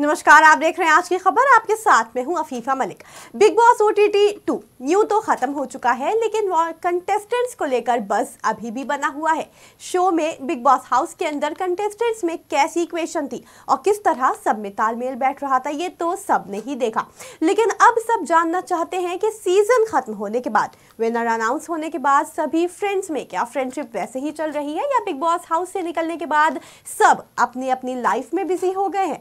नमस्कार आप देख रहे हैं आज की खबर आपके साथ में हूं Afifa Malik Bigg Boss O T T two new तो खत्म हो चुका है लेकिन कंटेस्टेंट्स को लेकर बस अभी भी बना हुआ है शो में बिग बॉस हाउस के अंदर कंटेस्टेंट्स में कैसी इक्वेशन थी और किस तरह सब में तालमेल बैठ रहा था ये तो सब ने ही देखा लेकिन अब सब जानना चाहते हैं कि सीजन खत्म होने के बाद विनर अनाउंस होने के बाद सभी फ्रेंड्स में क्या फ्रेंडशिप वैसे ही चल रही है या बिग बॉस हाउस से निकलने के बाद सब अपनी अपनी लाइफ में बिजी हो गए हैं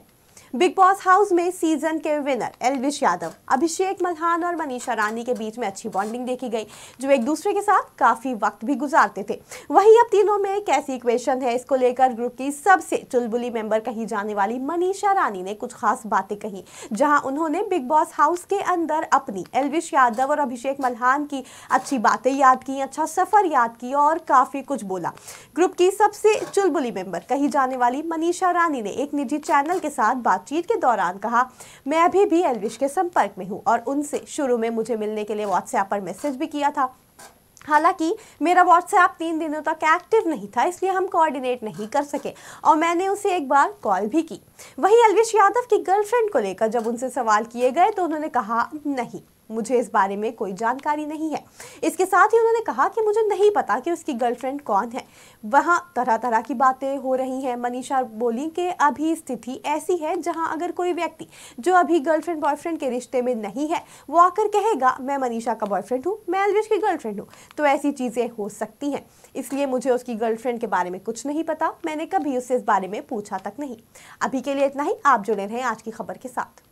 बिग बॉस हाउस में सीजन के विनर एलविश यादव अभिषेक मल्हान और मनीषा रानी के बीच में अच्छी बॉन्डिंग देखी गई जो एक दूसरे के साथ काफी वक्त भी गुजारते थे वही अब तीनों में कैसी इक्वेशन है इसको लेकर ग्रुप की सबसे चुलबुली मेंबर कही जाने वाली मनीषा रानी ने कुछ खास बातें कही जहां उन्होंने बिग बॉस हाउस के अंदर अपनी एलविश यादव और अभिषेक मल्हान की अच्छी बातें याद की अच्छा सफर याद की और काफी कुछ बोला ग्रुप की सबसे चुलबुली मेंबर कही जाने वाली मनीषा रानी ने एक निजी चैनल के साथ बात बातचीत के दौरान कहा मैं अभी भी एलविश के संपर्क में हूँ और उनसे शुरू में मुझे मिलने के लिए व्हाट्सएप पर मैसेज भी किया था हालांकि मेरा व्हाट्सएप तीन दिनों तक एक्टिव नहीं था इसलिए हम कोऑर्डिनेट नहीं कर सके और मैंने उसे एक बार कॉल भी की वहीं अलविश यादव की गर्लफ्रेंड को लेकर जब उनसे सवाल किए गए तो उन्होंने कहा नहीं मुझे इस बारे में कोई जानकारी नहीं है इसके साथ ही उन्होंने कहा कि मुझे नहीं पता कि उसकी गर्लफ्रेंड कौन है वहाँ तरह तरह की बातें हो रही हैं मनीषा बोली कि अभी स्थिति ऐसी है जहाँ अगर कोई व्यक्ति जो अभी गर्लफ्रेंड बॉयफ्रेंड के रिश्ते में नहीं है वो आकर कहेगा मैं मनीषा का बॉयफ्रेंड हूँ मैं अलविश की गर्लफ्रेंड हूँ तो ऐसी चीज़ें हो सकती हैं इसलिए मुझे उसकी गर्लफ्रेंड के बारे में कुछ नहीं पता मैंने कभी उससे इस बारे में पूछा तक नहीं अभी के लिए इतना ही आप जुड़े रहें आज की खबर के साथ